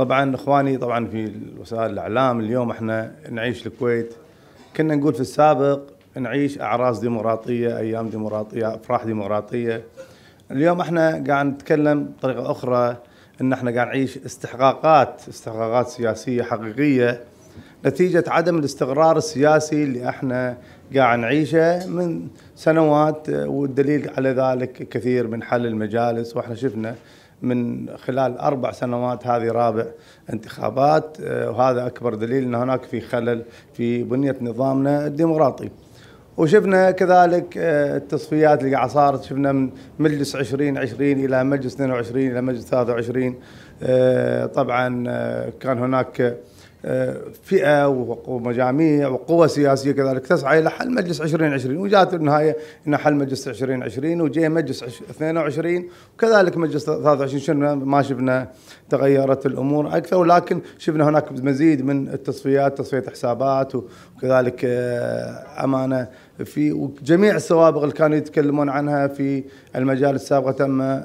طبعا اخواني طبعا في وسائل الاعلام اليوم احنا نعيش الكويت كنا نقول في السابق نعيش اعراس ديمقراطيه ايام ديمقراطيه افراح ديمقراطيه اليوم احنا قاعد نتكلم بطريقه اخرى ان احنا قاعد نعيش استحقاقات استحقاقات سياسيه حقيقيه نتيجة عدم الاستقرار السياسي اللي احنا قاعد نعيشه من سنوات والدليل على ذلك كثير من حل المجالس واحنا شفنا من خلال اربع سنوات هذه رابع انتخابات آه، وهذا اكبر دليل ان هناك في خلل في بنيه نظامنا الديمقراطي. وشفنا كذلك آه، التصفيات اللي قاعد صارت شفنا من مجلس 2020 الى مجلس 22 الى مجلس 23 آه، طبعا كان هناك فئه ومجاميع وقوى سياسيه كذلك تسعى الى حل مجلس 2020 وجاءت النهايه ان حل مجلس 2020 وجاء مجلس 22 وكذلك مجلس 23 شفنا ما شفنا تغيرت الامور اكثر ولكن شفنا هناك مزيد من التصفيات تصفيه حسابات وكذلك آه، امانه في جميع السوابق اللي كانوا يتكلمون عنها في المجال السابقه تم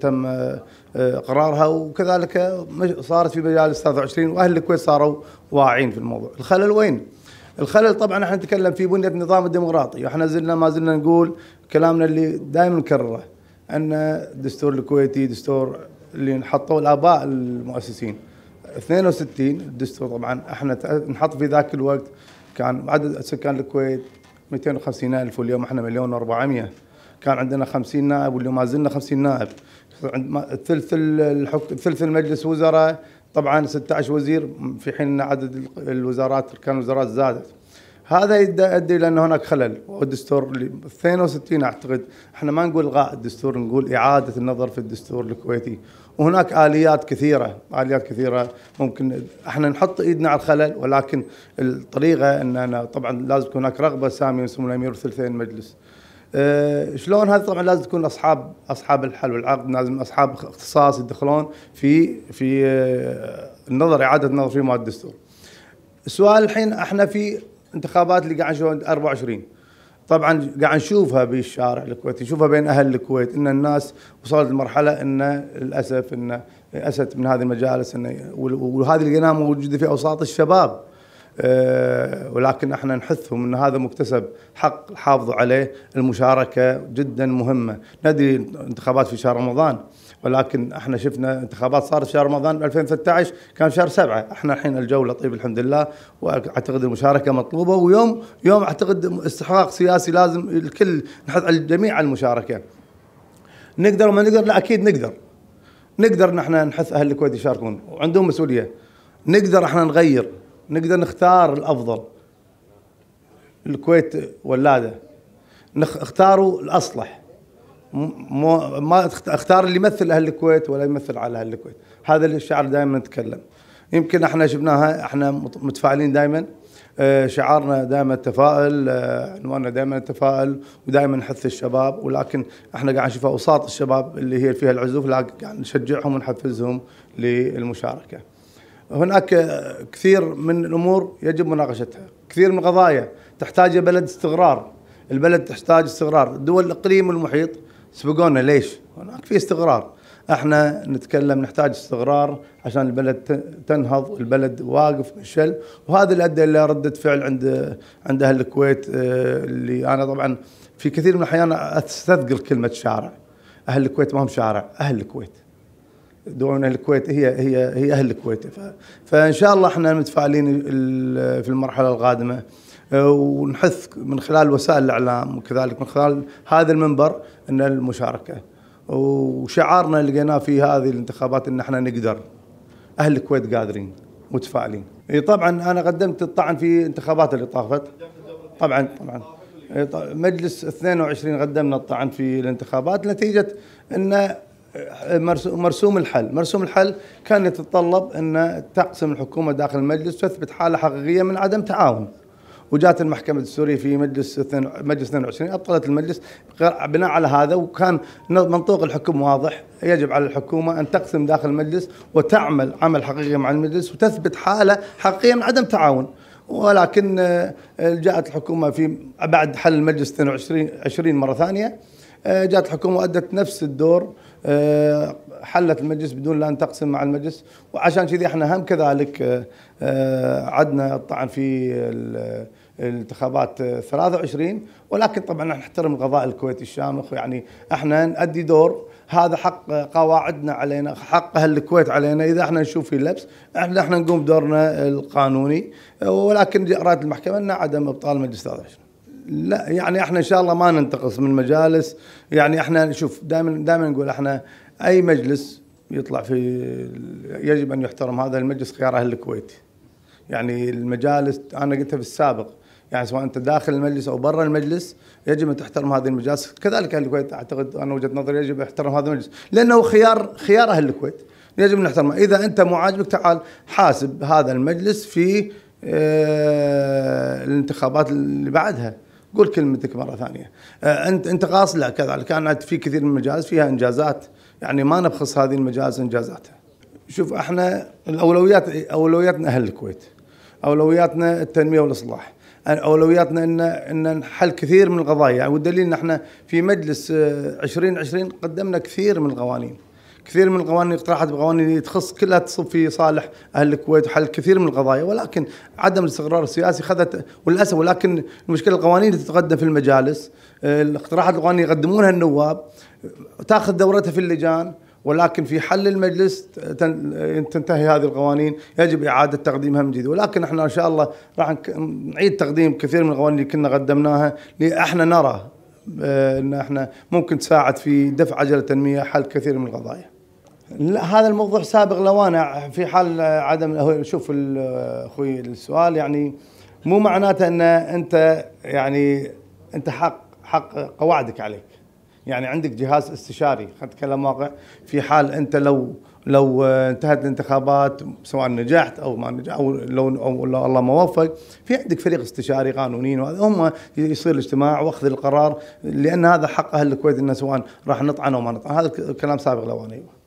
تم آه، اقرارها وكذلك صارت في مجالس 23 واهل الكويت صاروا واعين في الموضوع، الخلل وين؟ الخلل طبعا احنا نتكلم في بنيه النظام الديمقراطي واحنا زلنا ما زلنا نقول كلامنا اللي دائما نكرره ان الدستور الكويتي دستور اللي نحطه الاباء المؤسسين 62 الدستور طبعا احنا نحط في ذاك الوقت كان عدد سكان الكويت 250 ألف واليوم احنا مليون و400 كان عندنا 50 نائب واليوم ما زلنا 50 نائب ثلث الحكم ثلث المجلس وزراء طبعا 16 وزير في حين عدد الوزارات كان وزارات زادت هذا يؤدي الى ان هناك خلل والدستور 62 اعتقد احنا ما نقول الغاء الدستور نقول اعاده النظر في الدستور الكويتي وهناك اليات كثيره اليات كثيره ممكن احنا نحط ايدنا على الخلل ولكن الطريقه أنا طبعا لازم يكون هناك رغبه ساميه من سمو الامير وثلثين المجلس أه شلون هذا طبعا لازم تكون اصحاب اصحاب الحل والعقد لازم اصحاب اختصاص يدخلون في في آه، النظر اعاده النظر في مواد الدستور السؤال الحين احنا في انتخابات اللي قاعد نشوفها 24 طبعا قاعد نشوفها بالشارع الكويتي نشوفها بين اهل الكويت ان الناس وصلت لمرحله ان للاسف ان اسد من هذه المجالس انه وهذه القناه موجوده في اوساط الشباب آه، ولكن احنا نحثهم ان هذا مكتسب حق حافظوا عليه المشاركه جدا مهمه، ندري انتخابات في شهر رمضان ولكن احنا شفنا انتخابات صارت في شهر رمضان 2013 كان شهر سبعه، احنا الحين الجوله طيب الحمد لله واعتقد المشاركه مطلوبه ويوم يوم اعتقد استحقاق سياسي لازم الكل نحث الجميع على المشاركه. نقدر وما نقدر؟ لا اكيد نقدر. نقدر نحن نحث اهل الكويت يشاركون وعندهم مسؤوليه. نقدر احنا نغير نقدر نختار الافضل الكويت ولاده نختاروا الاصلح مو ما اختار اللي يمثل اهل الكويت ولا يمثل على اهل الكويت هذا الشعر دائما نتكلم يمكن احنا شفناها احنا متفائلين دائما آه، شعارنا دائما التفاؤل آه، عنواننا دائما التفاؤل ودائما نحث الشباب ولكن احنا قاعد نشوف اوساط الشباب اللي هي فيها العزوف لا قاعد نشجعهم ونحفزهم للمشاركه هناك كثير من الامور يجب مناقشتها، كثير من القضايا تحتاج بلد استقرار، البلد تحتاج استقرار، دول الاقليم والمحيط سبقونا ليش؟ هناك في استقرار، احنا نتكلم نحتاج استقرار عشان البلد تنهض، البلد واقف منشل، وهذا اللي ادى الى رده فعل عند عند اهل الكويت آه، اللي انا طبعا في كثير من الاحيان استثقل كلمه شارع. اهل الكويت ما هم شارع، اهل الكويت. دعونا الكويت هي هي هي اهل الكويت فان شاء الله احنا متفائلين في المرحله القادمه ونحث من خلال وسائل الاعلام وكذلك من خلال هذا المنبر ان المشاركه وشعارنا اللي لقيناه في هذه الانتخابات ان احنا نقدر اهل الكويت قادرين متفائلين طبعا انا قدمت الطعن في انتخابات اللي طافت طبعا طبعا مجلس 22 قدمنا الطعن في الانتخابات نتيجه ان مرسوم الحل مرسوم الحل كان يتطلب أن تقسم الحكومة داخل المجلس تثبت حالة حقيقية من عدم تعاون وجات المحكمة السورية في مجلس مجلس 22 أبطلت المجلس بناء على هذا وكان منطوق الحكم واضح يجب على الحكومة أن تقسم داخل المجلس وتعمل عمل حقيقي مع المجلس وتثبت حالة حقيقية من عدم تعاون ولكن آه، جاءت الحكومة في بعد حل المجلس 22 20 مرة ثانية آه، جاءت الحكومه وادت نفس الدور آه، حلت المجلس بدون لا تقسم مع المجلس وعشان كذي احنا هم كذلك آه، عدنا طعن في الانتخابات 23 ولكن طبعا نحترم القضاء الكويتي الشامخ يعني احنا نأدي دور هذا حق قواعدنا علينا حق اهل الكويت علينا اذا احنا نشوف في لبس احنا احنا نقوم بدورنا القانوني ولكن جرأت المحكمه ان عدم ابطال مجلس 23 لا يعني احنا ان شاء الله ما ننتقص من مجالس يعني احنا نشوف دائما دائما نقول احنا اي مجلس يطلع في يجب ان يحترم هذا المجلس خيار اهل الكويت يعني المجالس انا قلتها في السابق يعني سواء انت داخل المجلس او برا المجلس يجب ان تحترم هذه المجالس كذلك اهل الكويت اعتقد انا وجهه نظري يجب احترام هذا المجلس لانه خيار خيار اهل الكويت يجب ان نحترمه اذا انت مو عاجبك تعال حاسب هذا المجلس في آه، الانتخابات اللي بعدها قول كلمتك مره ثانيه آه، انت انت قاصد لا كذا كانت في كثير من المجالس فيها انجازات يعني ما نبخس هذه المجالس انجازاتها شوف احنا الاولويات اولوياتنا اهل الكويت اولوياتنا التنميه والاصلاح اولوياتنا ان ان نحل كثير من القضايا يعني والدليل ان احنا في مجلس 2020 آه، قدمنا كثير من القوانين كثير من القوانين اقترحت بقوانين تخص كلها تصب في صالح اهل الكويت وحل كثير من القضايا ولكن عدم الاستقرار السياسي خذت وللاسف ولكن المشكله القوانين اللي تتقدم في المجالس آه، الاقتراحات القوانين يقدمونها النواب تاخذ دورتها في اللجان ولكن في حل المجلس آه، تنتهي هذه القوانين يجب إعادة تقديمها من جديد ولكن احنا إن شاء الله راح نعيد تقديم كثير من القوانين اللي كنا قدمناها احنا نرى آه، ان احنا ممكن تساعد في دفع عجله التنميه حل كثير من القضايا لا هذا الموضوع سابق لوانع في حال عدم شوف اخوي السؤال يعني مو معناته ان انت يعني انت حق حق قواعدك عليك يعني عندك جهاز استشاري خلينا نتكلم واقع في حال انت لو لو انتهت الانتخابات سواء نجحت او ما نجحت او لو أو الله ما وفق في عندك فريق استشاري قانونيين وهذا هم يصير الاجتماع واخذ القرار لان هذا حق اهل الكويت انه سواء راح نطعن او ما نطعن هذا الكلام سابق لواني